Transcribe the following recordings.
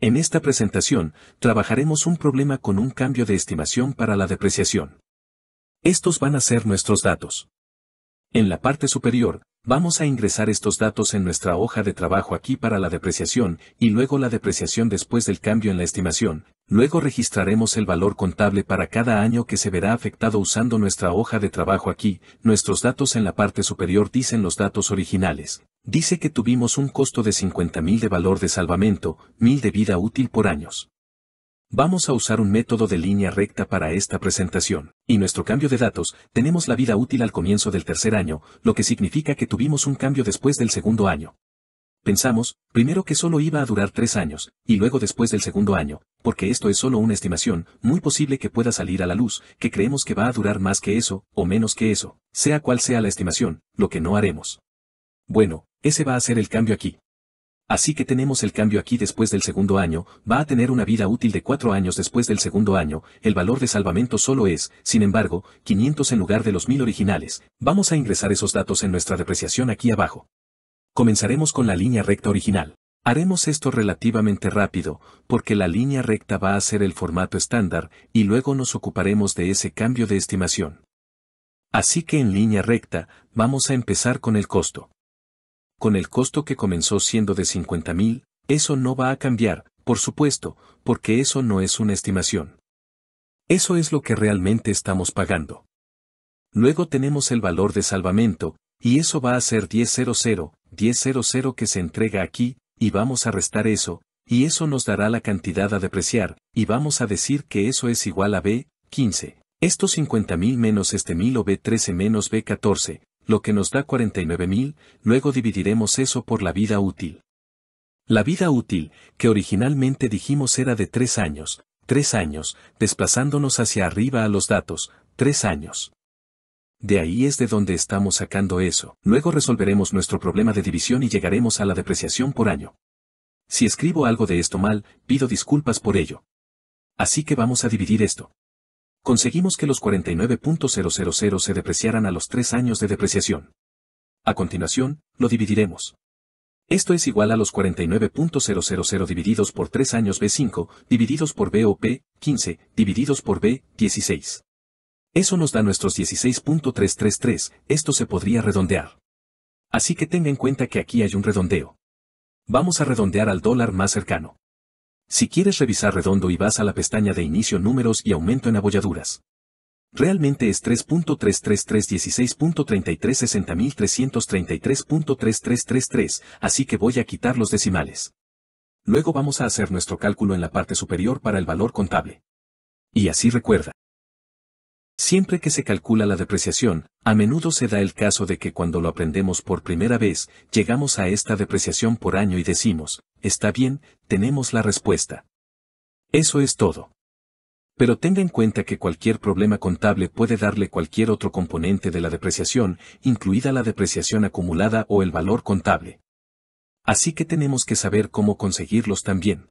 En esta presentación, trabajaremos un problema con un cambio de estimación para la depreciación. Estos van a ser nuestros datos. En la parte superior, Vamos a ingresar estos datos en nuestra hoja de trabajo aquí para la depreciación y luego la depreciación después del cambio en la estimación. Luego registraremos el valor contable para cada año que se verá afectado usando nuestra hoja de trabajo aquí. Nuestros datos en la parte superior dicen los datos originales. Dice que tuvimos un costo de 50.000 de valor de salvamento, 1.000 de vida útil por años. Vamos a usar un método de línea recta para esta presentación, y nuestro cambio de datos, tenemos la vida útil al comienzo del tercer año, lo que significa que tuvimos un cambio después del segundo año. Pensamos, primero que solo iba a durar tres años, y luego después del segundo año, porque esto es solo una estimación, muy posible que pueda salir a la luz, que creemos que va a durar más que eso, o menos que eso, sea cual sea la estimación, lo que no haremos. Bueno, ese va a ser el cambio aquí. Así que tenemos el cambio aquí después del segundo año, va a tener una vida útil de cuatro años después del segundo año, el valor de salvamento solo es, sin embargo, 500 en lugar de los 1000 originales. Vamos a ingresar esos datos en nuestra depreciación aquí abajo. Comenzaremos con la línea recta original. Haremos esto relativamente rápido, porque la línea recta va a ser el formato estándar, y luego nos ocuparemos de ese cambio de estimación. Así que en línea recta, vamos a empezar con el costo con el costo que comenzó siendo de 50.000, mil, eso no va a cambiar, por supuesto, porque eso no es una estimación. Eso es lo que realmente estamos pagando. Luego tenemos el valor de salvamento, y eso va a ser 10.00, 10.00 que se entrega aquí, y vamos a restar eso, y eso nos dará la cantidad a depreciar, y vamos a decir que eso es igual a B, 15. Estos 50.000 menos este 1.000 o B13 menos B14, lo que nos da 49.000, luego dividiremos eso por la vida útil. La vida útil, que originalmente dijimos era de tres años, tres años, desplazándonos hacia arriba a los datos, tres años. De ahí es de donde estamos sacando eso. Luego resolveremos nuestro problema de división y llegaremos a la depreciación por año. Si escribo algo de esto mal, pido disculpas por ello. Así que vamos a dividir esto conseguimos que los 49.000 se depreciaran a los 3 años de depreciación. A continuación, lo dividiremos. Esto es igual a los 49.000 divididos por 3 años B5, divididos por BOP, 15, divididos por B, 16. Eso nos da nuestros 16.333, esto se podría redondear. Así que tenga en cuenta que aquí hay un redondeo. Vamos a redondear al dólar más cercano. Si quieres revisar redondo y vas a la pestaña de inicio números y aumento en abolladuras. Realmente es 333.3333, así que voy a quitar los decimales. Luego vamos a hacer nuestro cálculo en la parte superior para el valor contable. Y así recuerda. Siempre que se calcula la depreciación, a menudo se da el caso de que cuando lo aprendemos por primera vez, llegamos a esta depreciación por año y decimos, está bien, tenemos la respuesta. Eso es todo. Pero tenga en cuenta que cualquier problema contable puede darle cualquier otro componente de la depreciación, incluida la depreciación acumulada o el valor contable. Así que tenemos que saber cómo conseguirlos también.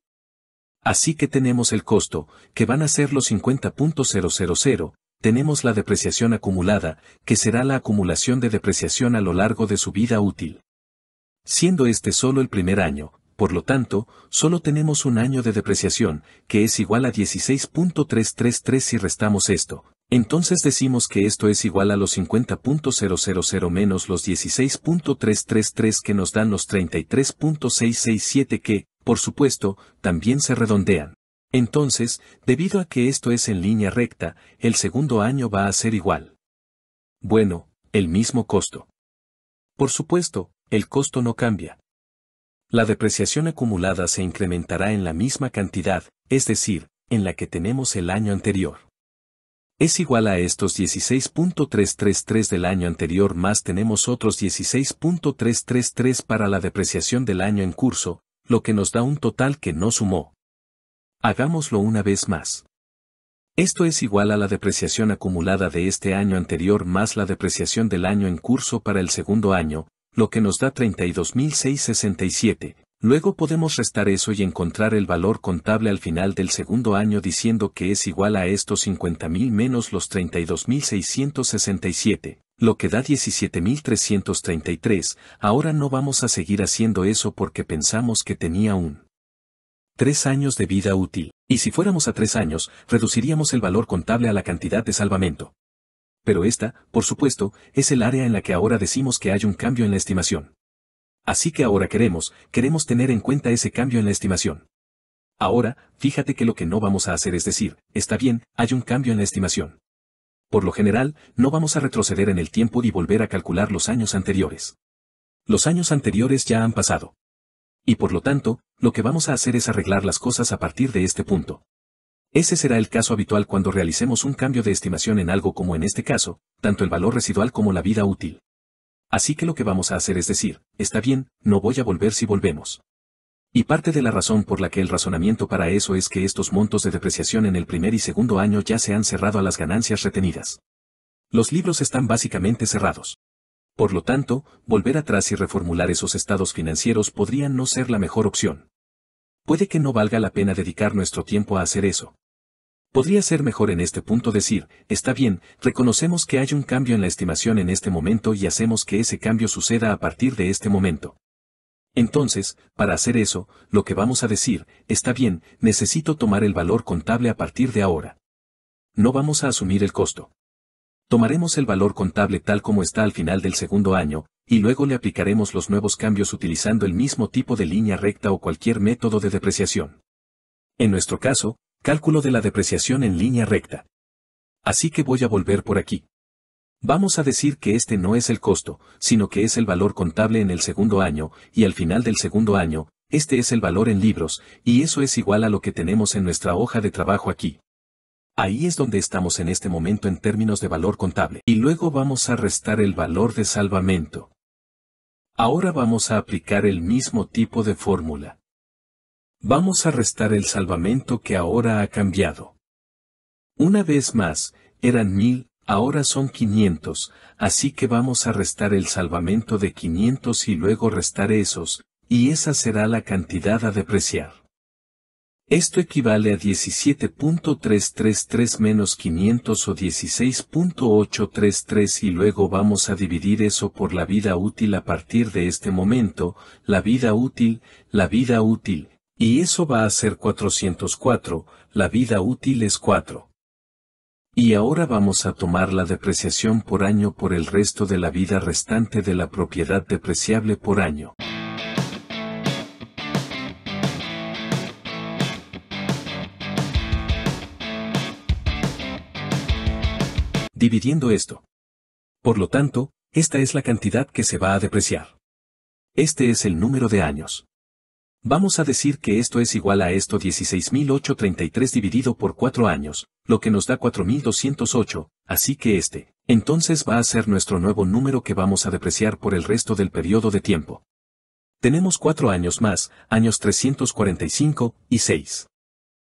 Así que tenemos el costo, que van a ser los 50.000, tenemos la depreciación acumulada, que será la acumulación de depreciación a lo largo de su vida útil. Siendo este solo el primer año, por lo tanto, solo tenemos un año de depreciación, que es igual a 16.333 si restamos esto. Entonces decimos que esto es igual a los 50.000 menos los 16.333 que nos dan los 33.667 que, por supuesto, también se redondean. Entonces, debido a que esto es en línea recta, el segundo año va a ser igual. Bueno, el mismo costo. Por supuesto, el costo no cambia. La depreciación acumulada se incrementará en la misma cantidad, es decir, en la que tenemos el año anterior. Es igual a estos 16.333 del año anterior más tenemos otros 16.333 para la depreciación del año en curso, lo que nos da un total que no sumó. Hagámoslo una vez más. Esto es igual a la depreciación acumulada de este año anterior más la depreciación del año en curso para el segundo año, lo que nos da 32.667. Luego podemos restar eso y encontrar el valor contable al final del segundo año diciendo que es igual a estos 50.000 menos los 32.667, lo que da 17.333. Ahora no vamos a seguir haciendo eso porque pensamos que tenía un Tres años de vida útil. Y si fuéramos a tres años, reduciríamos el valor contable a la cantidad de salvamento. Pero esta, por supuesto, es el área en la que ahora decimos que hay un cambio en la estimación. Así que ahora queremos, queremos tener en cuenta ese cambio en la estimación. Ahora, fíjate que lo que no vamos a hacer es decir, está bien, hay un cambio en la estimación. Por lo general, no vamos a retroceder en el tiempo y volver a calcular los años anteriores. Los años anteriores ya han pasado. Y por lo tanto, lo que vamos a hacer es arreglar las cosas a partir de este punto. Ese será el caso habitual cuando realicemos un cambio de estimación en algo como en este caso, tanto el valor residual como la vida útil. Así que lo que vamos a hacer es decir, está bien, no voy a volver si volvemos. Y parte de la razón por la que el razonamiento para eso es que estos montos de depreciación en el primer y segundo año ya se han cerrado a las ganancias retenidas. Los libros están básicamente cerrados. Por lo tanto, volver atrás y reformular esos estados financieros podría no ser la mejor opción. Puede que no valga la pena dedicar nuestro tiempo a hacer eso. Podría ser mejor en este punto decir, está bien, reconocemos que hay un cambio en la estimación en este momento y hacemos que ese cambio suceda a partir de este momento. Entonces, para hacer eso, lo que vamos a decir, está bien, necesito tomar el valor contable a partir de ahora. No vamos a asumir el costo. Tomaremos el valor contable tal como está al final del segundo año, y luego le aplicaremos los nuevos cambios utilizando el mismo tipo de línea recta o cualquier método de depreciación. En nuestro caso, cálculo de la depreciación en línea recta. Así que voy a volver por aquí. Vamos a decir que este no es el costo, sino que es el valor contable en el segundo año, y al final del segundo año, este es el valor en libros, y eso es igual a lo que tenemos en nuestra hoja de trabajo aquí. Ahí es donde estamos en este momento en términos de valor contable. Y luego vamos a restar el valor de salvamento. Ahora vamos a aplicar el mismo tipo de fórmula. Vamos a restar el salvamento que ahora ha cambiado. Una vez más, eran mil, ahora son 500, así que vamos a restar el salvamento de 500 y luego restar esos, y esa será la cantidad a depreciar. Esto equivale a 17.333 menos 500 o 16.833 y luego vamos a dividir eso por la vida útil a partir de este momento, la vida útil, la vida útil, y eso va a ser 404, la vida útil es 4. Y ahora vamos a tomar la depreciación por año por el resto de la vida restante de la propiedad depreciable por año. dividiendo esto. Por lo tanto, esta es la cantidad que se va a depreciar. Este es el número de años. Vamos a decir que esto es igual a esto 16.833 dividido por 4 años, lo que nos da 4.208, así que este, entonces va a ser nuestro nuevo número que vamos a depreciar por el resto del periodo de tiempo. Tenemos 4 años más, años 345 y 6.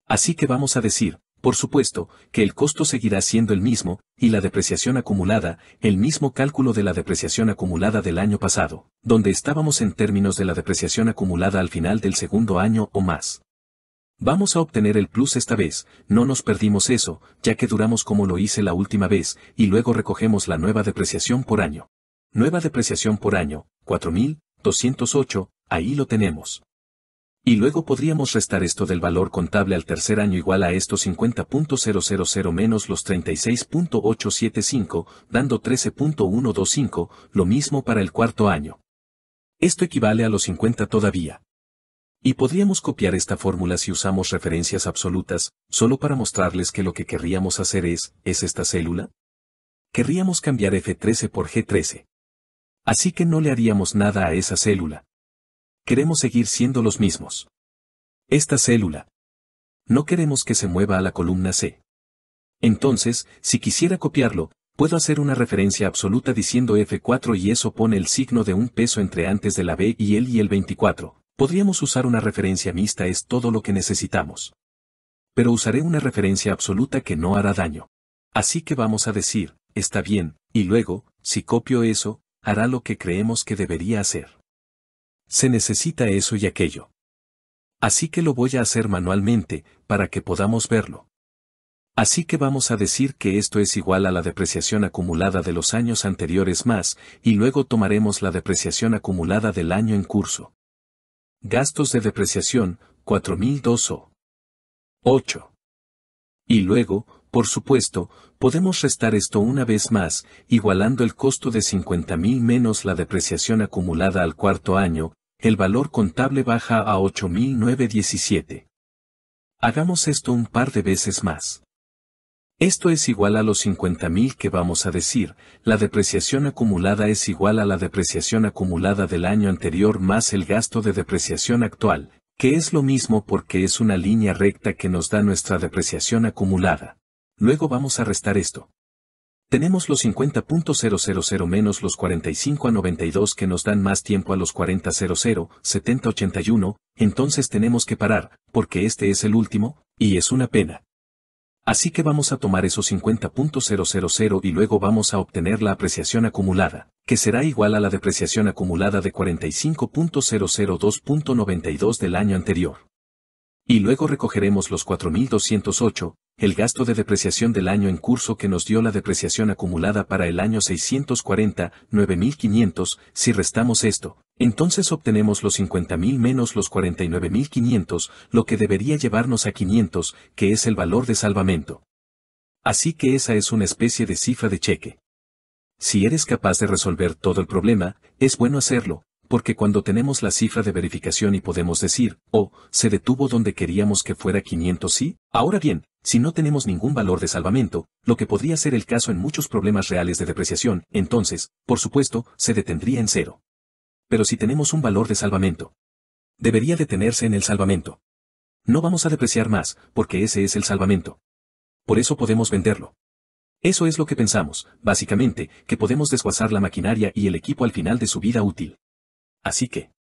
Así que vamos a decir, por supuesto, que el costo seguirá siendo el mismo, y la depreciación acumulada, el mismo cálculo de la depreciación acumulada del año pasado, donde estábamos en términos de la depreciación acumulada al final del segundo año o más. Vamos a obtener el plus esta vez, no nos perdimos eso, ya que duramos como lo hice la última vez, y luego recogemos la nueva depreciación por año. Nueva depreciación por año, 4.208, ahí lo tenemos. Y luego podríamos restar esto del valor contable al tercer año igual a estos 50.000 menos los 36.875, dando 13.125, lo mismo para el cuarto año. Esto equivale a los 50 todavía. Y podríamos copiar esta fórmula si usamos referencias absolutas, solo para mostrarles que lo que querríamos hacer es, ¿es esta célula? Querríamos cambiar F13 por G13. Así que no le haríamos nada a esa célula. Queremos seguir siendo los mismos. Esta célula. No queremos que se mueva a la columna C. Entonces, si quisiera copiarlo, puedo hacer una referencia absoluta diciendo F4 y eso pone el signo de un peso entre antes de la B y el y el 24. Podríamos usar una referencia mixta es todo lo que necesitamos. Pero usaré una referencia absoluta que no hará daño. Así que vamos a decir, está bien, y luego, si copio eso, hará lo que creemos que debería hacer. Se necesita eso y aquello. Así que lo voy a hacer manualmente, para que podamos verlo. Así que vamos a decir que esto es igual a la depreciación acumulada de los años anteriores más, y luego tomaremos la depreciación acumulada del año en curso. Gastos de depreciación, 4002 o 8. Y luego, por supuesto, podemos restar esto una vez más, igualando el costo de 50.000 menos la depreciación acumulada al cuarto año, el valor contable baja a 8.917. Hagamos esto un par de veces más. Esto es igual a los 50.000 que vamos a decir, la depreciación acumulada es igual a la depreciación acumulada del año anterior más el gasto de depreciación actual, que es lo mismo porque es una línea recta que nos da nuestra depreciación acumulada. Luego vamos a restar esto. Tenemos los 50.000 menos los 45 a 92 que nos dan más tiempo a los 40.00, 70.81, entonces tenemos que parar, porque este es el último, y es una pena. Así que vamos a tomar esos 50.000 y luego vamos a obtener la apreciación acumulada, que será igual a la depreciación acumulada de 45.002.92 del año anterior. Y luego recogeremos los 4.208, el gasto de depreciación del año en curso que nos dio la depreciación acumulada para el año 640, 9.500, si restamos esto, entonces obtenemos los 50.000 menos los 49.500, lo que debería llevarnos a 500, que es el valor de salvamento. Así que esa es una especie de cifra de cheque. Si eres capaz de resolver todo el problema, es bueno hacerlo, porque cuando tenemos la cifra de verificación y podemos decir, oh, se detuvo donde queríamos que fuera 500 sí, ahora bien, si no tenemos ningún valor de salvamento, lo que podría ser el caso en muchos problemas reales de depreciación, entonces, por supuesto, se detendría en cero. Pero si tenemos un valor de salvamento, debería detenerse en el salvamento. No vamos a depreciar más, porque ese es el salvamento. Por eso podemos venderlo. Eso es lo que pensamos, básicamente, que podemos desguazar la maquinaria y el equipo al final de su vida útil. Así que,